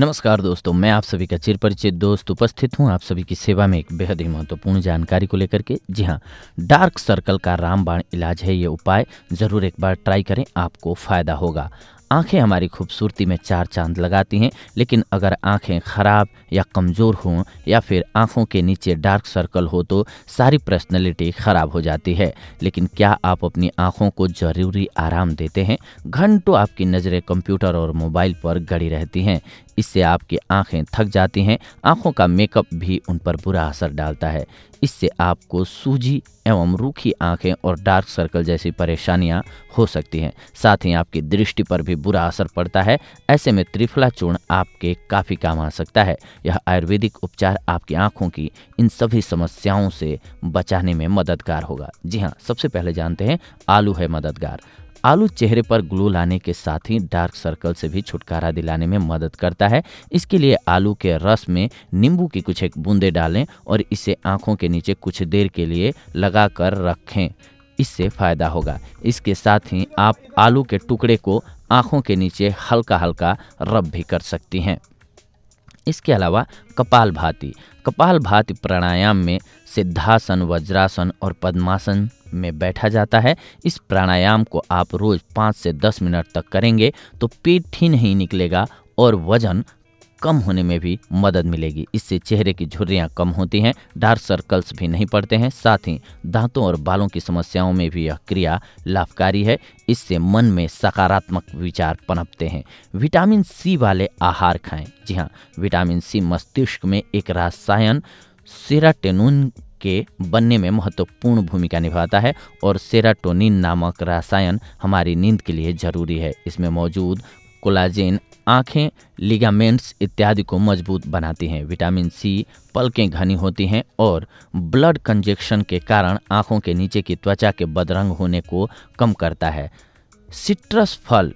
नमस्कार दोस्तों मैं आप सभी का चिर परिचित दोस्त उपस्थित हूं आप सभी की सेवा में एक बेहद ही महत्वपूर्ण जानकारी को लेकर के जी हां डार्क सर्कल का रामबाण इलाज है ये उपाय ज़रूर एक बार ट्राई करें आपको फ़ायदा होगा आंखें हमारी खूबसूरती में चार चांद लगाती हैं लेकिन अगर आंखें ख़राब या कमज़ोर हों या फिर आंखों के नीचे डार्क सर्कल हो तो सारी पर्सनैलिटी ख़राब हो जाती है लेकिन क्या आप अपनी आंखों को ज़रूरी आराम देते हैं घंटों आपकी नज़रें कंप्यूटर और मोबाइल पर गड़ी रहती हैं इससे आपकी आंखें थक जाती हैं आंखों का मेकअप भी उन पर बुरा असर डालता है इससे आपको सूजी एवं रूखी आंखें और डार्क सर्कल जैसी परेशानियां हो सकती हैं साथ ही आपकी दृष्टि पर भी बुरा असर पड़ता है ऐसे में त्रिफला चूर्ण आपके काफ़ी काम आ सकता है यह आयुर्वेदिक उपचार आपकी आंखों की इन सभी समस्याओं से बचाने में मददगार होगा जी हाँ सबसे पहले जानते हैं आलू है मददगार आलू चेहरे पर ग्लू लाने के साथ ही डार्क सर्कल से भी छुटकारा दिलाने में मदद करता है इसके लिए आलू के रस में नींबू की कुछ एक बूंदे डालें और इसे आंखों के नीचे कुछ देर के लिए लगा कर रखें इससे फ़ायदा होगा इसके साथ ही आप आलू के टुकड़े को आँखों के नीचे हल्का हल्का रब भी कर सकती हैं इसके अलावा कपाल भाती कपाल भाती प्राणायाम में सिद्धासन वज्रासन और पद्मासन में बैठा जाता है इस प्राणायाम को आप रोज़ पाँच से दस मिनट तक करेंगे तो पेट ही नहीं निकलेगा और वजन कम होने में भी मदद मिलेगी इससे चेहरे की झुर्रियाँ कम होती हैं डार्क सर्कल्स भी नहीं पड़ते हैं साथ ही दांतों और बालों की समस्याओं में भी यह क्रिया लाभकारी है इससे मन में सकारात्मक विचार पनपते हैं विटामिन सी वाले आहार खाएं जी हाँ विटामिन सी मस्तिष्क में एक रासायन सेराटेनून के बनने में महत्वपूर्ण भूमिका निभाता है और सेराटोनिन नामक रसायन हमारी नींद के लिए जरूरी है इसमें मौजूद कोलाजेन आँखें लिगामेंट्स इत्यादि को मजबूत बनाती हैं विटामिन सी पलकें घनी होती हैं और ब्लड कंजेक्शन के कारण आँखों के नीचे की त्वचा के बदरंग होने को कम करता है सिट्रस फल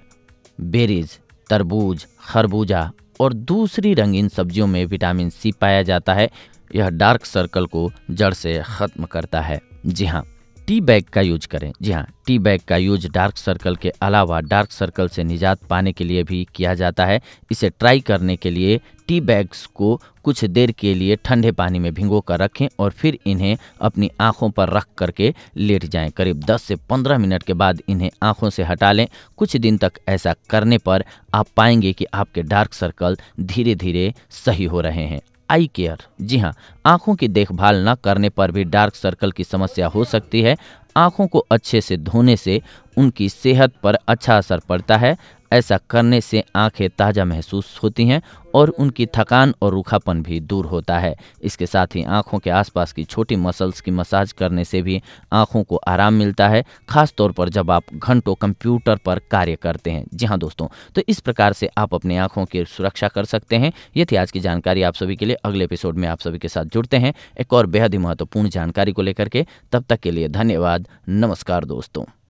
बेरीज तरबूज खरबूजा और दूसरी रंगीन सब्जियों में विटामिन सी पाया जाता है यह डार्क सर्कल को जड़ से ख़त्म करता है जी हाँ टी बैग का यूज करें जी हाँ टी बैग का यूज डार्क सर्कल के अलावा डार्क सर्कल से निजात पाने के लिए भी किया जाता है इसे ट्राई करने के लिए टी बैग्स को कुछ देर के लिए ठंडे पानी में भिंगो कर रखें और फिर इन्हें अपनी आंखों पर रख करके लेट जाएं करीब 10 से 15 मिनट के बाद इन्हें आंखों से हटा लें कुछ दिन तक ऐसा करने पर आप पाएंगे कि आपके डार्क सर्कल धीरे धीरे सही हो रहे हैं आई केयर जी हाँ आंखों की देखभाल न करने पर भी डार्क सर्कल की समस्या हो सकती है आंखों को अच्छे से धोने से उनकी सेहत पर अच्छा असर पड़ता है ऐसा करने से आंखें ताज़ा महसूस होती हैं और उनकी थकान और रूखापन भी दूर होता है इसके साथ ही आंखों के आसपास की छोटी मसल्स की मसाज करने से भी आंखों को आराम मिलता है खास तौर पर जब आप घंटों कंप्यूटर पर कार्य करते हैं जी हाँ दोस्तों तो इस प्रकार से आप अपनी आंखों की सुरक्षा कर सकते हैं ये थी आज की जानकारी आप सभी के लिए अगले एपिसोड में आप सभी के साथ जुड़ते हैं एक और बेहद ही महत्वपूर्ण जानकारी को लेकर के तब तक के लिए धन्यवाद नमस्कार दोस्तों